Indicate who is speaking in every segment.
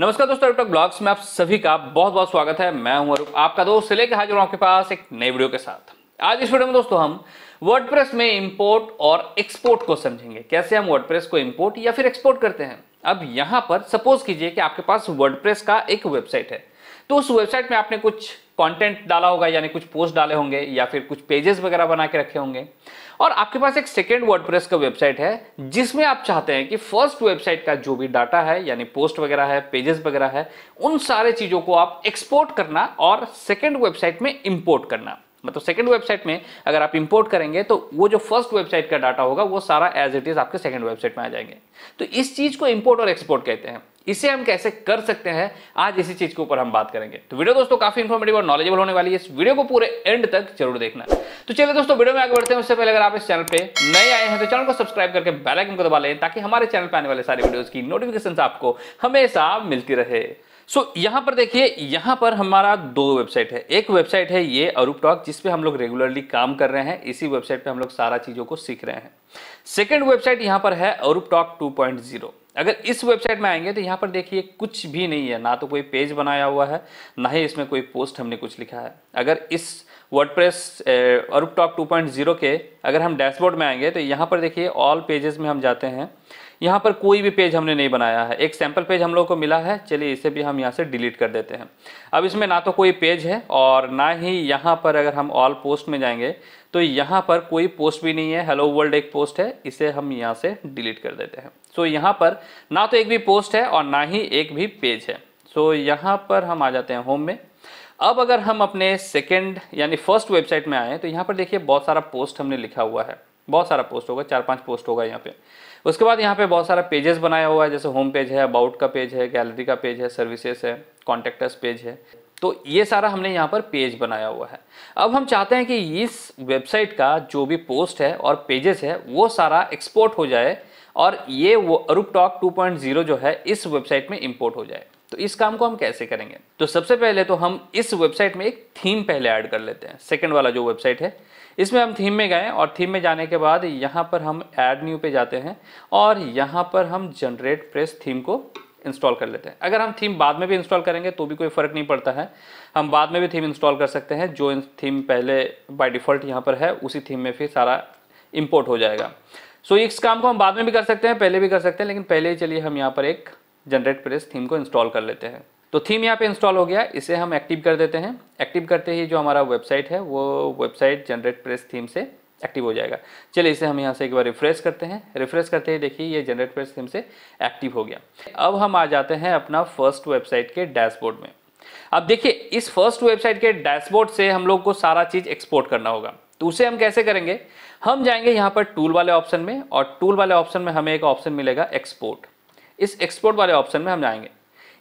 Speaker 1: नमस्कार दोस्तों अरुप ब्लॉग्स में आप सभी का बहुत बहुत स्वागत है मैं हूं अरुप आपका दोस्त से लेकर हाजिर हूं आपके पास एक नए वीडियो के साथ आज इस वीडियो में दोस्तों हम वर्डप्रेस में इंपोर्ट और एक्सपोर्ट को समझेंगे कैसे हम वर्डप्रेस को इंपोर्ट या फिर एक्सपोर्ट करते हैं अब यहां पर सपोज कीजिए कि आपके पास वर्डप्रेस का एक वेबसाइट है तो उस वेबसाइट में आपने कुछ कंटेंट डाला होगा यानी कुछ पोस्ट डाले होंगे या फिर कुछ पेजेस वगैरह बना के रखे होंगे और आपके पास एक सेकेंड वर्ड का वेबसाइट है जिसमें आप चाहते हैं कि फर्स्ट वेबसाइट का जो भी डाटा है यानी पोस्ट वगैरह है पेजेस वगैरह है उन सारे चीज़ों को आप एक्सपोर्ट करना और सेकेंड वेबसाइट में इम्पोर्ट करना मतलब सेकंड वेबसाइट में अगर आप इंपोर्ट करेंगे तो वो जो फर्स्ट वेबसाइट का डाटा होगा वो सारा एज इट इज आपके सेकंड वेबसाइट में आ जाएंगे तो इस चीज को इंपोर्ट और एक्सपोर्ट कहते हैं इसे हम कैसे कर सकते हैं आज इसी चीज के ऊपर हम बात करेंगे तो वीडियो दोस्तों काफी इंफॉर्मेटिव और नॉलेजेबल होने वाली है इस वीडियो को पूरे एंड तक जरूर देखना तो चलिए दोस्तों वीडियो में आगे बढ़ते हैं उससे पहले अगर आप इस चैनल पे नए आए हैं तो चैनल को सब्सक्राइब करके बेल आइकन को दबा लें ताकि हमारे चैनल पर आने वाले सारे वीडियो की नोटिफिकेशन आपको हमेशा मिलती रहे सो so, यहाँ पर देखिए यहाँ पर हमारा दो वेबसाइट है एक वेबसाइट है ये अरूप टॉक जिसपे हम लोग रेगुलरली काम कर रहे हैं इसी वेबसाइट पे हम लोग सारा चीज़ों को सीख रहे हैं सेकेंड वेबसाइट यहाँ पर है Arup talk two point zero अगर इस वेबसाइट में आएंगे तो यहाँ पर देखिए कुछ भी नहीं है ना तो कोई पेज बनाया हुआ है ना ही इसमें कोई पोस्ट हमने कुछ लिखा है अगर इस वर्डप्रेस अरुप टॉप जीरो के अगर हम डैशबोर्ड में आएंगे तो यहाँ पर देखिए ऑल पेजेस में हम जाते हैं यहाँ पर कोई भी पेज हमने नहीं बनाया है एक सैम्पल पेज हम लोग को मिला है चलिए इसे भी हम यहाँ से डिलीट कर देते हैं अब इसमें ना तो कोई पेज है और ना ही यहाँ पर अगर हम ऑल पोस्ट में जाएंगे तो यहाँ पर कोई पोस्ट भी नहीं है हेलो वर्ल्ड एक पोस्ट है इसे हम यहाँ से डिलीट कर देते हैं सो so, यहाँ पर ना तो एक भी पोस्ट है और ना ही एक भी पेज है सो so, यहाँ पर हम आ जाते हैं होम में अब अगर हम अपने सेकेंड यानी फर्स्ट वेबसाइट में आए तो यहाँ पर देखिए बहुत सारा पोस्ट हमने लिखा हुआ है बहुत सारा पोस्ट होगा चार पांच पोस्ट होगा यहाँ पे उसके बाद यहाँ पे बहुत सारा पेजेस बनाया हुआ है जैसे होम पेज है अबाउट का पेज है गैलरी का पेज है सर्विसेज है कॉन्टेक्टर्स पेज है तो ये सारा हमने यहाँ पर पेज बनाया हुआ है अब हम चाहते हैं कि इस वेबसाइट का जो भी पोस्ट है और पेजेस है वो सारा एक्सपोर्ट हो जाए और ये वो अरुप टॉक टू जो है इस वेबसाइट में इम्पोर्ट हो जाए तो इस काम को हम कैसे करेंगे तो सबसे पहले तो हम इस वेबसाइट में एक थीम पहले ऐड कर लेते हैं सेकंड वाला जो वेबसाइट है इसमें हम थीम में गए और थीम में जाने के बाद यहाँ पर हम ऐड न्यू पे जाते हैं और यहाँ पर हम जनरेट प्रेस थीम को इंस्टॉल कर लेते हैं अगर हम थीम बाद में भी इंस्टॉल करेंगे तो भी कोई फ़र्क नहीं पड़ता है हम बाद में भी थीम इंस्टॉल कर सकते हैं जो थीम पहले बाय डिफ़ॉल्ट यहाँ पर है उसी थीम में फिर सारा इम्पोर्ट हो जाएगा सो so, इस काम को हम बाद में भी कर सकते हैं पहले भी कर सकते हैं लेकिन पहले ही चलिए हम यहाँ पर एक जनरेट प्रेस थीम को इंस्टॉल कर लेते हैं तो थीम यहाँ पे इंस्टॉल हो गया इसे हम एक्टिव कर देते हैं एक्टिव करते ही जो हमारा वेबसाइट है वो वेबसाइट जनरेट प्रेस थीम से एक्टिव हो जाएगा चलिए इसे हम यहाँ से एक बार रिफ्रेश करते हैं रिफ्रेश करते हैं देखिए ये जनरेट पेज सिम से एक्टिव हो गया अब हम आ जाते हैं अपना फर्स्ट वेबसाइट के डैशबोर्ड में अब देखिए इस फर्स्ट वेबसाइट के डैशबोर्ड से हम लोग को सारा चीज़ एक्सपोर्ट करना होगा तो उसे हम कैसे करेंगे हम जाएंगे यहाँ पर टूल वाले ऑप्शन में और टूल वाले ऑप्शन में हमें एक ऑप्शन मिलेगा एक्सपोर्ट इस एक्सपोर्ट वाले ऑप्शन में हम जाएंगे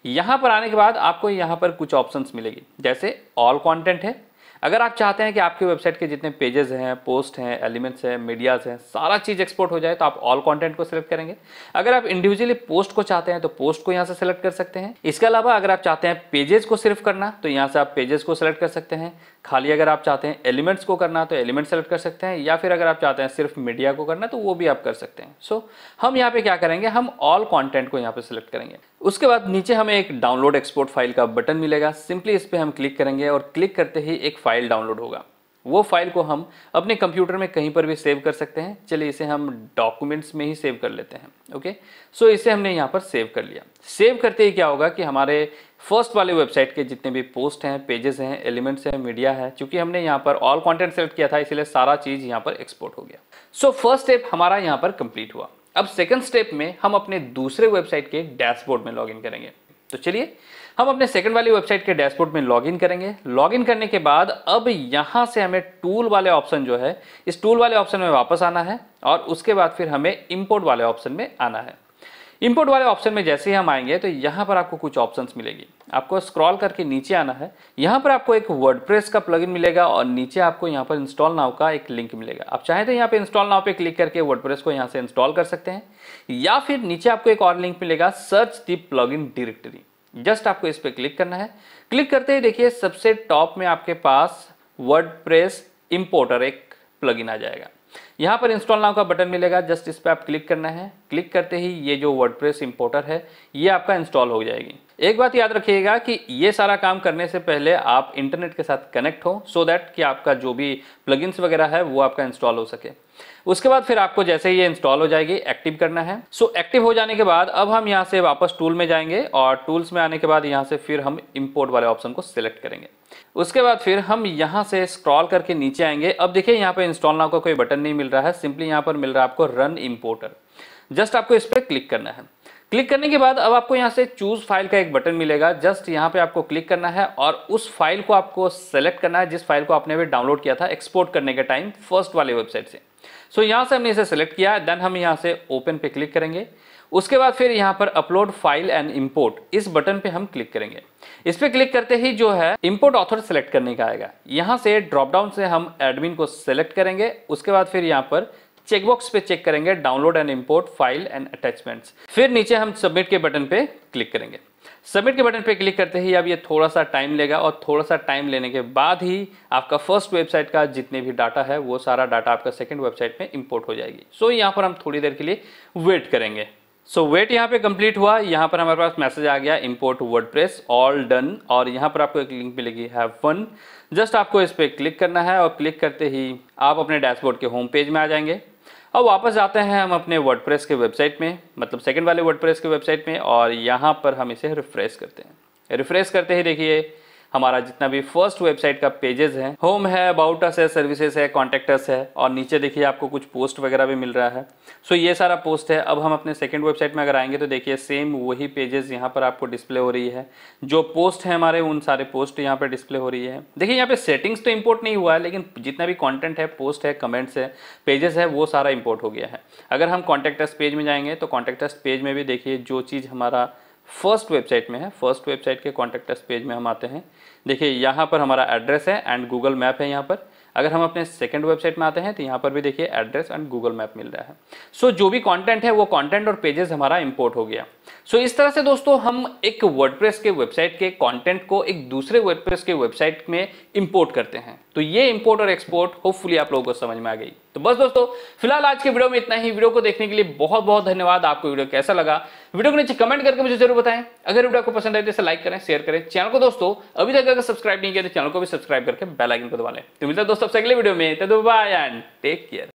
Speaker 1: यहाँ पर आने के बाद आपको यहाँ पर कुछ ऑप्शंस मिलेगी जैसे ऑल कंटेंट है अगर आप चाहते हैं कि आपके वेबसाइट के जितने पेजेस हैं पोस्ट हैं एलिमेंट्स हैं मीडियाज़ हैं सारा चीज़ एक्सपोर्ट हो जाए तो आप ऑल कंटेंट को सिलेक्ट करेंगे अगर आप इंडिविजुअली पोस्ट को चाहते हैं तो पोस्ट को यहाँ से सिलेक्ट कर सकते हैं इसके अलावा अगर आप चाहते हैं पेजेस को सिर्फ करना तो यहाँ से आप पेजेस को सिलेक्ट कर सकते हैं खाली अगर आप चाहते हैं एलिमेंट्स को करना तो एलिमेंट सेलेक्ट कर सकते हैं या फिर अगर आप चाहते हैं सिर्फ मीडिया को करना तो वो भी आप कर सकते हैं सो so, हम यहाँ पे क्या करेंगे हम ऑल कॉन्टेंट को यहाँ पे सिलेक्ट करेंगे उसके बाद नीचे हमें एक डाउनलोड एक्सपोर्ट फाइल का बटन मिलेगा सिंपली इस पर हम क्लिक करेंगे और क्लिक करते ही एक फाइल डाउनलोड होगा वो फाइल को हम अपने कंप्यूटर में कहीं पर भी सेव कर सकते हैं चलिए इसे हम डॉक्यूमेंट्स में ही सेव कर लेते हैं ओके सो इसे हमने यहाँ पर सेव कर लिया सेव करते ही क्या होगा कि हमारे फर्स्ट वाले वेबसाइट के जितने भी पोस्ट हैं पेजेस हैं एलिमेंट्स हैं मीडिया है चूंकि हमने यहाँ पर ऑल कॉन्टेंट सेलेक्ट किया था इसलिए सारा चीज़ यहाँ पर एक्सपोर्ट हो गया सो फर्स्ट स्टेप हमारा यहाँ पर कंप्लीट हुआ अब सेकेंड स्टेप में हम अपने दूसरे वेबसाइट के डैशबोर्ड में लॉगिन करेंगे तो चलिए हम अपने सेकंड वाली वेबसाइट के डैशबोर्ड में लॉगिन करेंगे लॉगिन करने के बाद अब यहाँ से हमें टूल वाले ऑप्शन जो है इस टूल वाले ऑप्शन में वापस आना है और उसके बाद फिर हमें इम्पोर्ट वाले ऑप्शन में आना है इंपोर्ट वाले ऑप्शन में जैसे ही हम आएंगे तो यहाँ पर आपको कुछ ऑप्शंस मिलेगी आपको स्क्रॉल करके नीचे आना है यहाँ पर आपको एक वर्डप्रेस का प्लगइन मिलेगा और नीचे आपको यहाँ पर इंस्टॉल नाव का एक लिंक मिलेगा आप चाहें तो यहाँ पर इंस्टॉल नाव पे क्लिक करके वर्डप्रेस को यहाँ से इंस्टॉल कर सकते हैं या फिर नीचे आपको एक और लिंक मिलेगा search the plugin directory just आपको इस पर क्लिक करना है क्लिक करते ही देखिए सबसे टॉप में आपके पास वर्ड प्रेस इम्पोर्टर एक प्लगइन आ जाएगा यहाँ पर इंस्टॉल नाउ का बटन मिलेगा जस्ट इस पर आप क्लिक करना है क्लिक करते ही ये जो वर्डप्रेस इंपोर्टर है ये आपका इंस्टॉल हो जाएगी एक बात याद रखिएगा कि ये सारा काम करने से पहले आप इंटरनेट के साथ कनेक्ट हो सो so दैट कि आपका जो भी प्लगइन्स वगैरह है वो आपका इंस्टॉल हो सके उसके बाद फिर आपको जैसे ही ये इंस्टॉल हो जाएगी एक्टिव करना है सो so, एक्टिव हो जाने के बाद अब हम यहाँ से वापस टूल में जाएंगे और टूल्स में आने के बाद यहाँ से फिर हम इम्पोर्ट वाले ऑप्शन को सिलेक्ट करेंगे उसके बाद फिर हम यहाँ से स्क्रॉल करके नीचे आएंगे अब देखिए यहाँ पे इंस्टॉल नाव का कोई बटन नहीं मिल रहा है सिंपली यहाँ पर मिल रहा है आपको रन इम्पोर्टर जस्ट आपको इस पर क्लिक करना है क्लिक करने के बाद अब आपको यहाँ से चूज फाइल का एक बटन मिलेगा जस्ट यहाँ पे आपको क्लिक करना है और उस फाइल को आपको सेलेक्ट करना है जिस फाइल को आपने अभी डाउनलोड किया था एक्सपोर्ट करने के टाइम फर्स्ट वाले वेबसाइट से सो so, यहाँ से हमने इसे सेलेक्ट किया देन हम यहाँ से ओपन पे क्लिक करेंगे उसके बाद फिर यहाँ पर अपलोड फाइल एंड इम्पोर्ट इस बटन पे हम क्लिक करेंगे इस पर क्लिक करते ही जो है इम्पोर्ट ऑथर सेलेक्ट करने का आएगा यहाँ से ड्रॉप डाउन से हम एडमिन को सेलेक्ट करेंगे उसके बाद फिर यहाँ पर चेकबॉक्स पे चेक करेंगे download and import file and attachments फिर नीचे हम सबमिट के बटन पे क्लिक करेंगे सबमिट के बटन पे क्लिक करते ही अब ये थोड़ा सा टाइम लेगा और थोड़ा सा टाइम लेने के बाद ही आपका फर्स्ट वेबसाइट का जितने भी डाटा है वो सारा डाटा आपका सेकेंड वेबसाइट में इंपोर्ट हो जाएगी सो so, यहाँ पर हम थोड़ी देर के लिए वेट करेंगे सो so, वेट यहाँ पे कंप्लीट हुआ यहाँ पर हमारे पास मैसेज आ गया import WordPress all done और यहाँ पर आपको एक लिंक मिलेगी हैव फन जस्ट आपको इस पर क्लिक करना है और क्लिक करते ही आप अपने डैशबोर्ड के होम पेज में आ जाएंगे अब वापस जाते हैं हम अपने प्रेस के वेबसाइट में मतलब सेकेंड वाले प्रेस के वेबसाइट में और यहाँ पर हम इसे रिफ्रेश करते हैं रिफ्रेश करते ही देखिए हमारा जितना भी फर्स्ट वेबसाइट का पेजेस है होम है अबाउट अस है सर्विसेज है कॉन्टेक्टर्स है और नीचे देखिए आपको कुछ पोस्ट वगैरह भी मिल रहा है सो ये सारा पोस्ट है अब हम अपने सेकेंड वेबसाइट में अगर आएंगे तो देखिए सेम वही पेजेस यहाँ पर आपको डिस्प्ले हो रही है जो पोस्ट है हमारे उन सारे पोस्ट यहाँ पर डिस्प्ले हो रही है देखिए यहाँ पे सेटिंग्स तो इम्पोर्ट नहीं हुआ है लेकिन जितना भी कॉन्टेंट है पोस्ट है कमेंट्स है पेजेस है वो सारा इम्पोर्ट हो गया है अगर हम कॉन्टेक्टर्स पेज में जाएंगे तो कॉन्टेक्टर्स पेज में भी देखिए जो चीज़ हमारा फर्स्ट वेबसाइट में है फर्स्ट वेबसाइट के कॉन्टेक्ट पेज में हम आते हैं देखिए यहाँ पर हमारा एड्रेस है एंड गूगल मैप है यहाँ पर अगर हम अपने सेकंड वेबसाइट में आते हैं तो यहाँ पर भी देखिए एड्रेस एंड गूगल मैप मिल रहा है सो so, जो भी कंटेंट है वो कंटेंट और पेजेस हमारा इंपोर्ट हो गया सो so, इस तरह से दोस्तों हम एक वर्डप्रेस के वेबसाइट के कंटेंट को एक दूसरे वर्डप्रेस के वेबसाइट में इंपोर्ट करते हैं तो ये इंपोर्ट और एक्सपोर्ट होपफुली आप लोगों को समझ में आ गई तो बस दोस्तों फिलहाल आज के वीडियो में इतना ही वीडियो को देखने के लिए बहुत बहुत धन्यवाद आपको वीडियो कैसा लगा वीडियो को नीचे कमेंट करके मुझे जरूर बताएं अगर वीडियो को पसंद आए तो इसे लाइक करें शेयर करें चैनल को दोस्तों अभी तक अगर सब्सक्राइब नहीं किया तो चैनल को भी सब्सक्राइब करके बेलाइकन को दबा लें तो मिलता है दोस्तों सबसे अगले वीडियो में तो बाय एंड टेक केयर